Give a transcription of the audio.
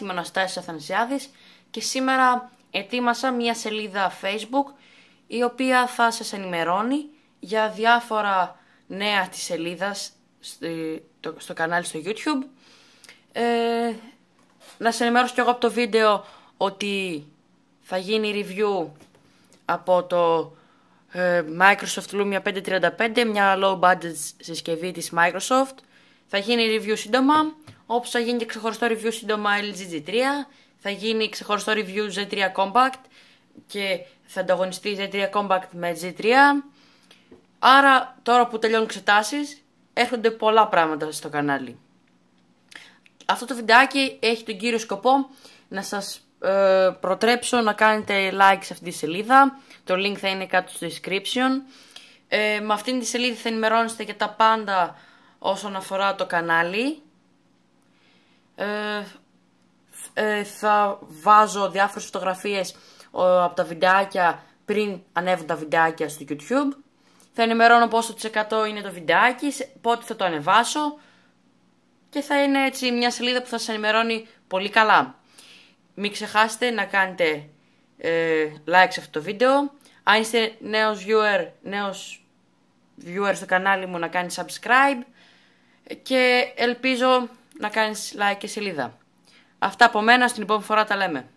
Είμαι ο Αναστάσης Αθανασιάδης και σήμερα ετοίμασα μια σελίδα facebook η οποία θα σας ενημερώνει για διάφορα νέα της σελίδας στο κανάλι στο YouTube. Ε, να σας ενημερώσω κι εγώ από το βίντεο ότι θα γίνει review από το ε, Microsoft Lumia 535, μια low budget συσκευή της Microsoft. Θα γίνει review σύντομα, όπως θα γίνει και ξεχωριστό review σύντομα LG G3, θα γίνει ξεχωριστό review Z3 Compact και θα ανταγωνιστεί Z3 Compact με Z3. Άρα τώρα που τελειώνουν εξετάσεις έρχονται πολλά πράγματα στο κανάλι. Αυτό το βιντεάκι έχει τον κύριο σκοπό να σας ε, προτρέψω να κάνετε like σε αυτή τη σελίδα. Το link θα είναι κάτω στο description. Ε, με αυτήν τη σελίδα θα ενημερώνεστε για τα πάντα όσον αφορά το κανάλι. Ε, ε θα βάζω διάφορες φωτογραφίες από τα βιντεάκια πριν ανέβουν τα βιντεάκια στο YouTube. Θα ενημερώνω πόσο της 100 είναι το βιντεάκι, πότε θα το ανεβάσω και θα είναι έτσι μια σελίδα που θα σας ενημερώνει πολύ καλά. Μην ξεχάσετε να κάνετε ε, like σε αυτό το βίντεο. Αν είστε νέος viewer, νέος viewer στο κανάλι μου να κάνει subscribe και ελπίζω να κάνεις like και σελίδα. Αυτά από μένα, στην επόμενη φορά τα λέμε.